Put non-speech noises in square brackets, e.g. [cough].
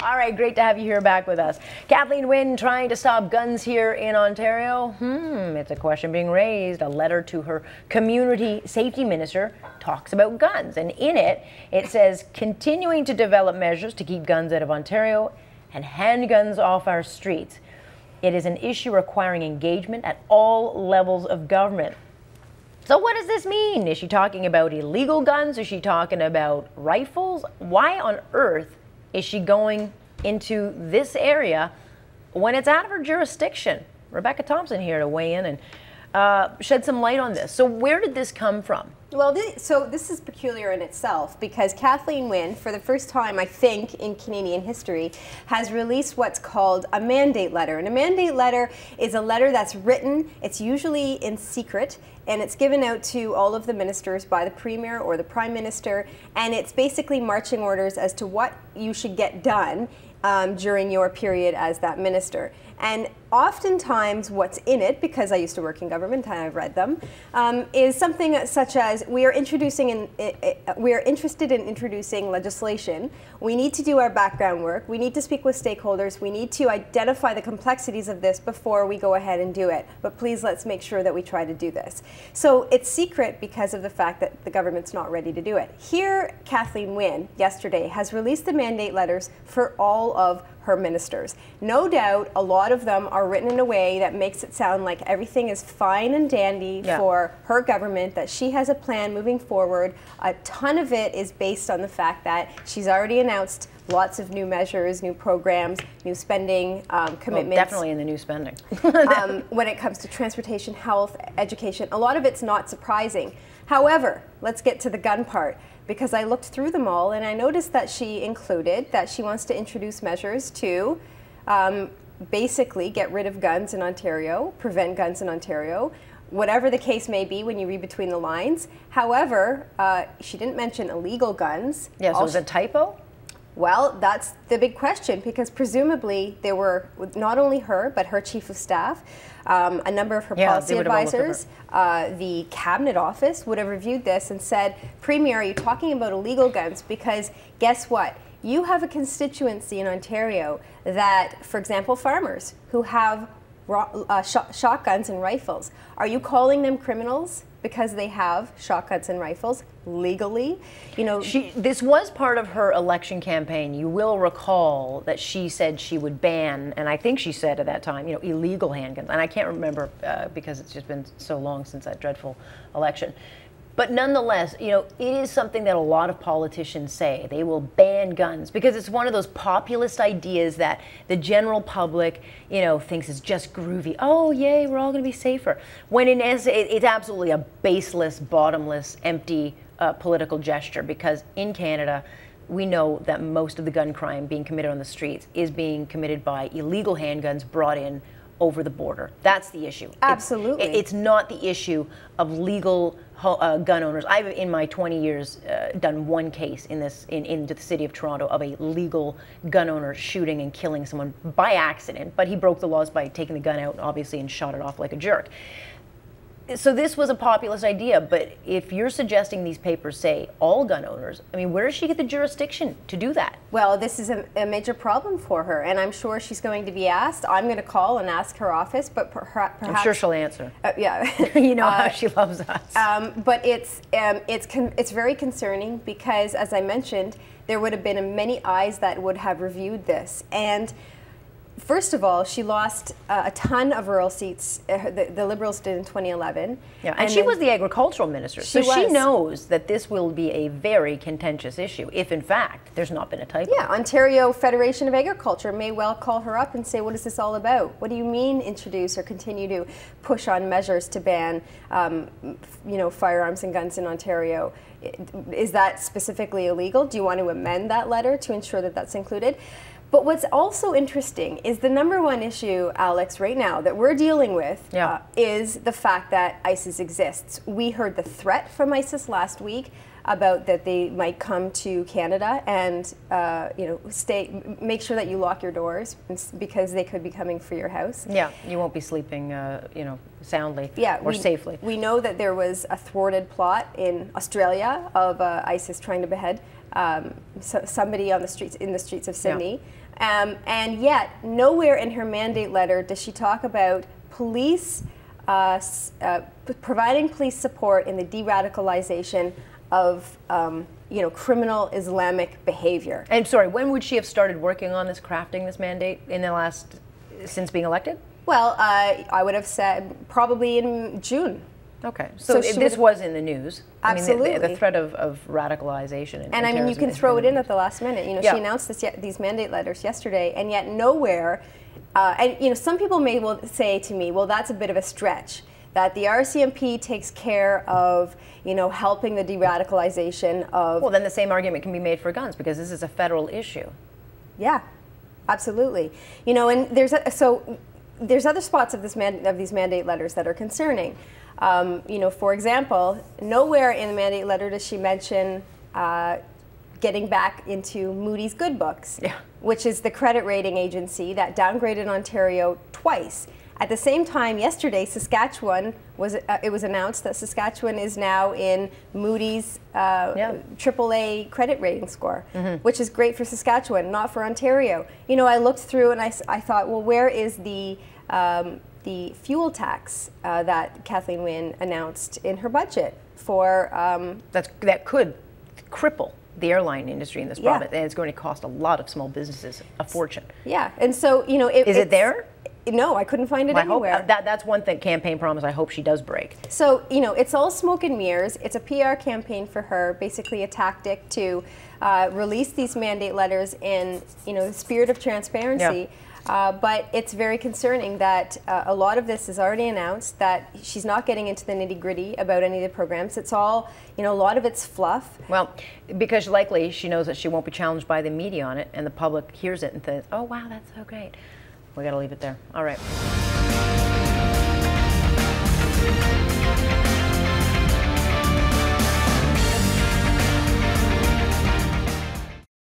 All right, great to have you here back with us. Kathleen Wynne trying to stop guns here in Ontario. Hmm, it's a question being raised. A letter to her community safety minister talks about guns, and in it, it says continuing to develop measures to keep guns out of Ontario and handguns off our streets. It is an issue requiring engagement at all levels of government. So what does this mean? Is she talking about illegal guns? Is she talking about rifles? Why on earth is she going into this area when it's out of her jurisdiction? Rebecca Thompson here to weigh in and uh, shed some light on this. So, where did this come from? Well, this, so this is peculiar in itself because Kathleen Wynne, for the first time, I think, in Canadian history, has released what's called a mandate letter. And a mandate letter is a letter that's written, it's usually in secret, and it's given out to all of the ministers by the Premier or the Prime Minister, and it's basically marching orders as to what you should get done um, during your period as that minister. And oftentimes, what's in it, because I used to work in government and I've read them, um, is something such as we are introducing in, uh, we are interested in introducing legislation. We need to do our background work. We need to speak with stakeholders. We need to identify the complexities of this before we go ahead and do it. But please, let's make sure that we try to do this. So it's secret because of the fact that the government's not ready to do it. Here, Kathleen Wynne yesterday has released the mandate letters for all of her ministers. No doubt, a lot of them are written in a way that makes it sound like everything is fine and dandy yeah. for her government, that she has a plan moving forward. A ton of it is based on the fact that she's already announced lots of new measures, new programs, new spending um, commitments. Well, definitely in the new spending. [laughs] um, when it comes to transportation, health, education, a lot of it's not surprising. However, let's get to the gun part because I looked through them all and I noticed that she included that she wants to introduce measures to um, basically get rid of guns in Ontario, prevent guns in Ontario, whatever the case may be when you read between the lines. However, uh, she didn't mention illegal guns. Yes, yeah, so it was a typo? Well, that's the big question because presumably there were not only her, but her chief of staff, um, a number of her yeah, policy advisors, uh, the cabinet office would have reviewed this and said, Premier, are you talking about illegal guns? Because guess what? You have a constituency in Ontario that, for example, farmers who have uh, sh shotguns and rifles. Are you calling them criminals? because they have shotguns and rifles legally. You know, she, this was part of her election campaign. You will recall that she said she would ban, and I think she said at that time, you know, illegal handguns. And I can't remember uh, because it's just been so long since that dreadful election. But nonetheless, you know, it is something that a lot of politicians say. They will ban guns because it's one of those populist ideas that the general public, you know, thinks is just groovy. Oh, yay, we're all going to be safer. When in essence, it's absolutely a baseless, bottomless, empty uh, political gesture because in Canada, we know that most of the gun crime being committed on the streets is being committed by illegal handguns brought in over the border. That's the issue. Absolutely. It's, it's not the issue of legal uh, gun owners. I've, in my 20 years, uh, done one case in this in, into the city of Toronto of a legal gun owner shooting and killing someone by accident, but he broke the laws by taking the gun out, obviously, and shot it off like a jerk so this was a populist idea, but if you're suggesting these papers say all gun owners, I mean, where does she get the jurisdiction to do that? Well, this is a, a major problem for her, and I'm sure she's going to be asked. I'm going to call and ask her office, but per perhaps I'm sure she'll answer. Uh, yeah, [laughs] you know uh, how she loves us. Um, but it's um, it's it's very concerning because, as I mentioned, there would have been many eyes that would have reviewed this and first of all, she lost uh, a ton of rural seats. Uh, the, the, Liberals did in 2011. Yeah, and, and she was the agricultural minister, she so was. she knows that this will be a very contentious issue. If in fact there's not been a title, Yeah, Ontario Federation of Agriculture may well call her up and say, "What is this all about? What do you mean introduce or continue to push on measures to ban, um, you know, firearms and guns in Ontario?" Is that specifically illegal? Do you want to amend that letter to ensure that that's included? But what's also interesting is the number one issue, Alex, right now that we're dealing with yeah. uh, is the fact that ISIS exists. We heard the threat from ISIS last week about that they might come to Canada and uh, you know stay. Make sure that you lock your doors because they could be coming for your house. Yeah, you won't be sleeping, uh, you know, soundly. Yeah, or we, safely. We know that there was a thwarted plot in Australia of uh, ISIS trying to behead um, so somebody on the streets in the streets of Sydney. Yeah. Um, and yet, nowhere in her mandate letter does she talk about police uh, uh, providing police support in the de radicalization of um, you know criminal Islamic behavior. I'm sorry. When would she have started working on this, crafting this mandate in the last since being elected? Well, uh, I would have said probably in June. Okay, so, so this was in the news. Absolutely, I mean, the, the, threat of, of radicalization and, and I mean, you can throw it in at the last minute. You know, yeah. she announced this, these mandate letters yesterday, and yet nowhere. Uh, and you know, some people may well say to me, "Well, that's a bit of a stretch." that the RCMP takes care of, you know, helping the de-radicalization of. Well, then the same argument can be made for guns because this is a federal issue. Yeah, absolutely. You know, and there's a, so there's other spots of this man, of these mandate letters that are concerning. Um, you know, for example, nowhere in the mandate letter does she mention. Uh, getting back into Moody's Good Books, yeah. which is the credit rating agency that downgraded Ontario twice. At the same time, yesterday, Saskatchewan was uh, it was announced that Saskatchewan is now in Moody's uh, AAA credit rating score, mm -hmm. which is great for Saskatchewan, not for Ontario. You know, I looked through and I, I thought, well, where is the um, the fuel tax uh, that Kathleen Wynne announced in her budget for um, That's, that could cripple the airline industry in this yeah. province, and it's going to cost a lot of small businesses a fortune. Yeah, and so you know, it, is it there? no, I couldn't find it uh, anywhere. Hope, that, that's one thing, campaign promise I hope she does break. So, you know, it's all smoke and mirrors. It's a PR campaign for her, basically a tactic to uh, release these mandate letters in, you know, the spirit of transparency. Yeah. Uh, but it's very concerning that uh, a lot of this is already announced, that she's not getting into the nitty gritty about any of the programs. It's all, you know, a lot of it's fluff. Well, because likely she knows that she won't be challenged by the media on it, and the public hears it and says, oh, wow, that's so great we got to leave it there. All right.